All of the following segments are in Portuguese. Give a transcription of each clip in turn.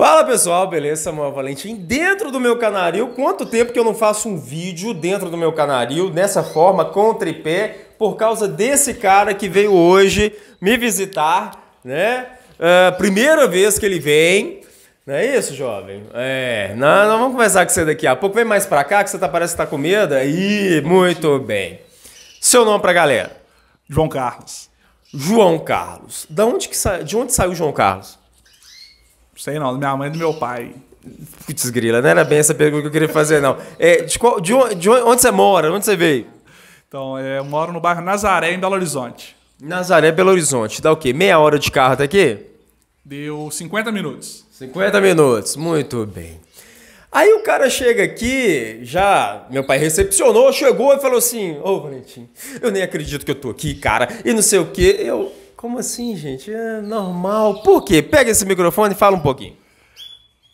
Fala pessoal, beleza? Samuel Valentim dentro do meu canaril. Quanto tempo que eu não faço um vídeo dentro do meu canaril, dessa forma, com tripé, por causa desse cara que veio hoje me visitar, né? Uh, primeira vez que ele vem. Não é isso, jovem? É, não, não vamos conversar com você daqui a pouco. Vem mais pra cá que você tá, parece que tá com medo. Ih, muito bem. Seu nome pra galera? João Carlos. João Carlos. Da onde que sa... De onde saiu o João Carlos? Sei não, minha mãe e do meu pai. Putz, grila, não era bem essa pergunta que eu queria fazer, não. É, de, qual, de, onde, de onde você mora? Onde você veio? Então, é, eu moro no bairro Nazaré, em Belo Horizonte. Nazaré, Belo Horizonte. Dá o quê? Meia hora de carro até aqui? Deu 50 minutos. 50 minutos, muito bem. Aí o cara chega aqui, já. Meu pai recepcionou, chegou e falou assim: Ô, oh, Valentim, eu nem acredito que eu tô aqui, cara, e não sei o quê. Eu, como assim, gente? É normal. Por quê? Pega esse microfone e fala um pouquinho.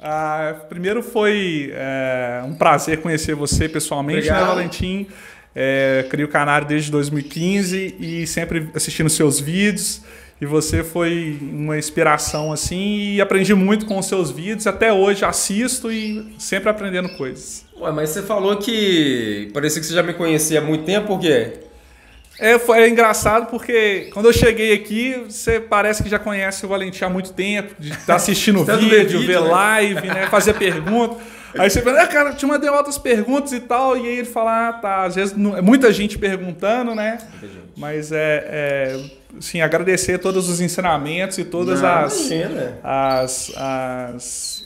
Ah, primeiro foi é, um prazer conhecer você pessoalmente, né, Obrigado. né, Valentim? É, criei o canal desde 2015 e sempre assistindo seus vídeos. E você foi uma inspiração assim e aprendi muito com os seus vídeos. Até hoje assisto e sempre aprendendo coisas. Ué, mas você falou que parecia que você já me conhecia há muito tempo, por quê? É, foi, é engraçado porque quando eu cheguei aqui, você parece que já conhece o Valentim há muito tempo, de estar tá assistindo tá vídeo, vídeo, ver né? live, né? fazer pergunta. Aí você fala, ah, cara, te mandei outras perguntas e tal, e aí ele fala, ah, tá, às vezes não, é muita gente perguntando, né? Gente. Mas é, é, assim, agradecer todos os ensinamentos e todas não, as, imagina. as, as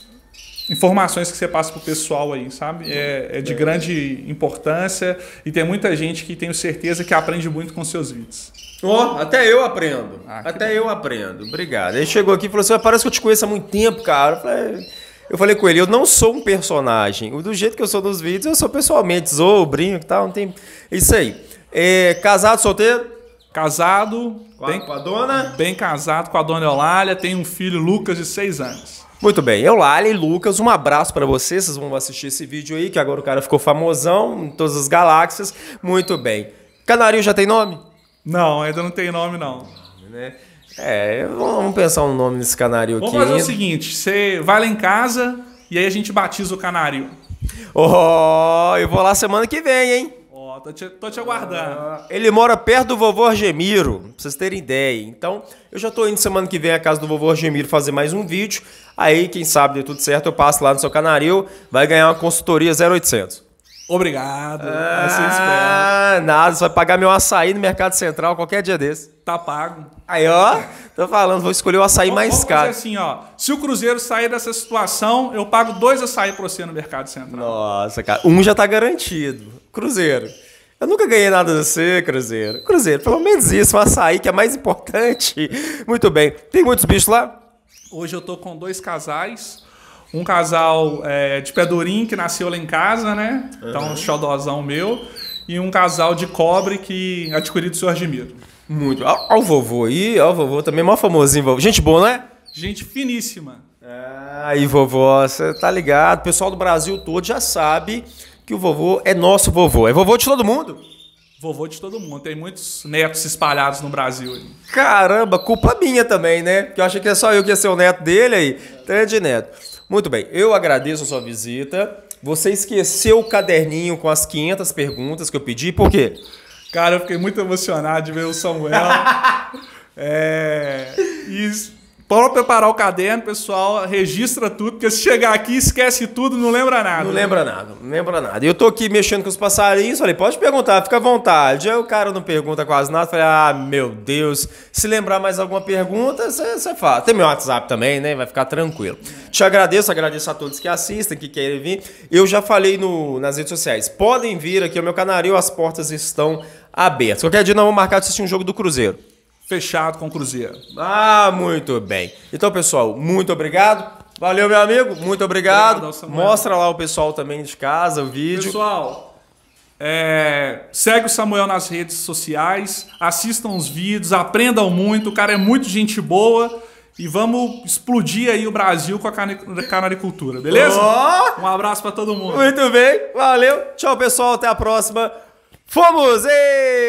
informações que você passa pro pessoal aí, sabe? É, é de é. grande importância e tem muita gente que tenho certeza que aprende muito com seus vídeos. Ó, oh, até eu aprendo. Ah, até bom. eu aprendo. Obrigado. Ele chegou aqui e falou assim: parece que eu te conheço há muito tempo, cara. Eu falei, eu falei com ele, eu não sou um personagem. Do jeito que eu sou nos vídeos, eu sou pessoalmente, zoo, brinco e tal. Não tem... Isso aí. É, casado, solteiro? Casado. Com a, bem, com a dona? Bem casado com a dona Eulália. Tem um filho, Lucas, de seis anos. Muito bem, eu, Lali, Lucas, um abraço para vocês, vocês vão assistir esse vídeo aí, que agora o cara ficou famosão em todas as galáxias. Muito bem. Canário já tem nome? Não, ainda não tem nome não. Né? É, vamos pensar um nome nesse canário vamos aqui. Vamos fazer o seguinte, você vai lá em casa e aí a gente batiza o canário. Oh, eu vou lá semana que vem, hein? Tô te, tô te aguardando. Ah, ele mora perto do vovô Argemiro, pra vocês terem ideia. Então, eu já tô indo semana que vem à casa do vovô Argemiro fazer mais um vídeo. Aí, quem sabe, deu tudo certo, eu passo lá no seu canaril, vai ganhar uma consultoria 0800. Obrigado. Ah, assim espero. Nada, você vai pagar meu açaí no Mercado Central qualquer dia desse. Tá pago. Aí, ó, tô falando, vou escolher o açaí vamos, mais vamos caro. Fazer assim, ó. Se o Cruzeiro sair dessa situação, eu pago dois açaí pra você no Mercado Central. Nossa, cara. Um já tá garantido. Cruzeiro. Eu nunca ganhei nada de você, Cruzeiro. Cruzeiro, pelo menos isso, o açaí que é mais importante. Muito bem. Tem muitos bichos lá? Hoje eu tô com dois casais. Um casal é, de pedurim que nasceu lá em casa, né? Então, uhum. um xodozão meu. E um casal de cobre que adquiri do senhor Argemiro. Muito. Olha o vovô aí, ó o vovô também, mó famosinho. Gente boa, né? Gente finíssima. Ah, e vovó, você tá ligado. O pessoal do Brasil todo já sabe que o vovô é nosso vovô. É vovô de todo mundo? Vovô de todo mundo. Tem muitos netos espalhados no Brasil. Aí. Caramba, culpa minha também, né? Que eu achei que é só eu que ia ser o neto dele aí. Tanto neto. Muito bem, eu agradeço a sua visita. Você esqueceu o caderninho com as 500 perguntas que eu pedi, por quê? Cara, eu fiquei muito emocionado de ver o Samuel. é... isso para preparar o caderno, pessoal, registra tudo, porque se chegar aqui, esquece tudo, não lembra nada. Não né? lembra nada, não lembra nada. Eu tô aqui mexendo com os passarinhos, falei, pode perguntar, fica à vontade. Aí o cara não pergunta quase nada, falei, ah, meu Deus, se lembrar mais alguma pergunta, você fala. Tem meu WhatsApp também, né? Vai ficar tranquilo. Te agradeço, agradeço a todos que assistem, que querem vir. Eu já falei no, nas redes sociais, podem vir aqui ao é meu canaril, as portas estão abertas. Qualquer dia nós vamos marcar de assistir um jogo do Cruzeiro fechado com o Cruzeiro. Ah, muito bem. Então, pessoal, muito obrigado. Valeu, meu amigo. Muito obrigado. obrigado Mostra lá o pessoal também de casa o vídeo. Pessoal, é, segue o Samuel nas redes sociais, assistam os vídeos, aprendam muito. O cara é muito gente boa. E vamos explodir aí o Brasil com a canaricultura, beleza? Oh! Um abraço para todo mundo. Muito bem, valeu. Tchau, pessoal. Até a próxima. Fomos! e